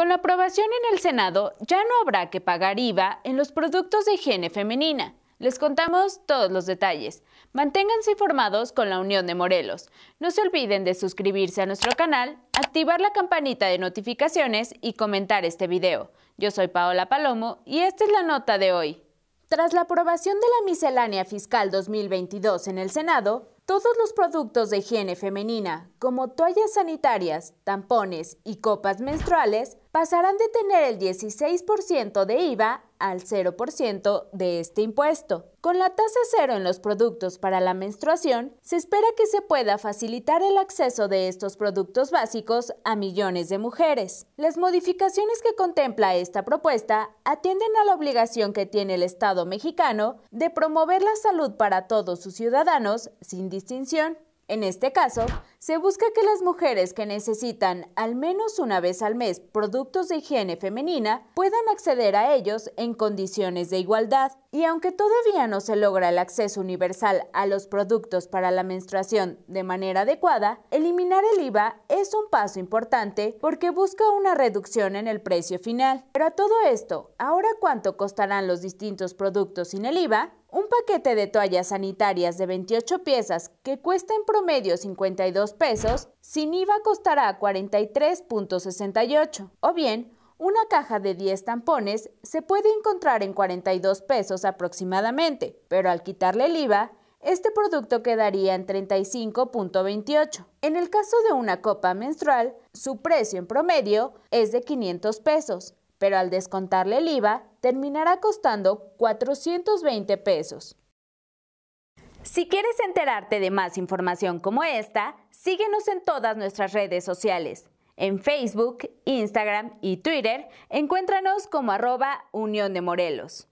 Con la aprobación en el Senado, ya no habrá que pagar IVA en los productos de higiene femenina. Les contamos todos los detalles. Manténganse informados con la Unión de Morelos. No se olviden de suscribirse a nuestro canal, activar la campanita de notificaciones y comentar este video. Yo soy Paola Palomo y esta es la nota de hoy. Tras la aprobación de la miscelánea fiscal 2022 en el Senado, todos los productos de higiene femenina, como toallas sanitarias, tampones y copas menstruales, pasarán de tener el 16% de IVA al 0% de este impuesto. Con la tasa cero en los productos para la menstruación, se espera que se pueda facilitar el acceso de estos productos básicos a millones de mujeres. Las modificaciones que contempla esta propuesta atienden a la obligación que tiene el Estado mexicano de promover la salud para todos sus ciudadanos sin distinción. En este caso, se busca que las mujeres que necesitan al menos una vez al mes productos de higiene femenina puedan acceder a ellos en condiciones de igualdad. Y aunque todavía no se logra el acceso universal a los productos para la menstruación de manera adecuada, eliminar el IVA es un paso importante porque busca una reducción en el precio final. Pero a todo esto, ¿ahora cuánto costarán los distintos productos sin el IVA? paquete de toallas sanitarias de 28 piezas que cuesta en promedio 52 pesos, sin IVA costará 43.68. O bien, una caja de 10 tampones se puede encontrar en 42 pesos aproximadamente, pero al quitarle el IVA, este producto quedaría en 35.28. En el caso de una copa menstrual, su precio en promedio es de 500 pesos, pero al descontarle el IVA, terminará costando 420 pesos. Si quieres enterarte de más información como esta, síguenos en todas nuestras redes sociales. En Facebook, Instagram y Twitter, encuéntranos como arroba Unión de Morelos.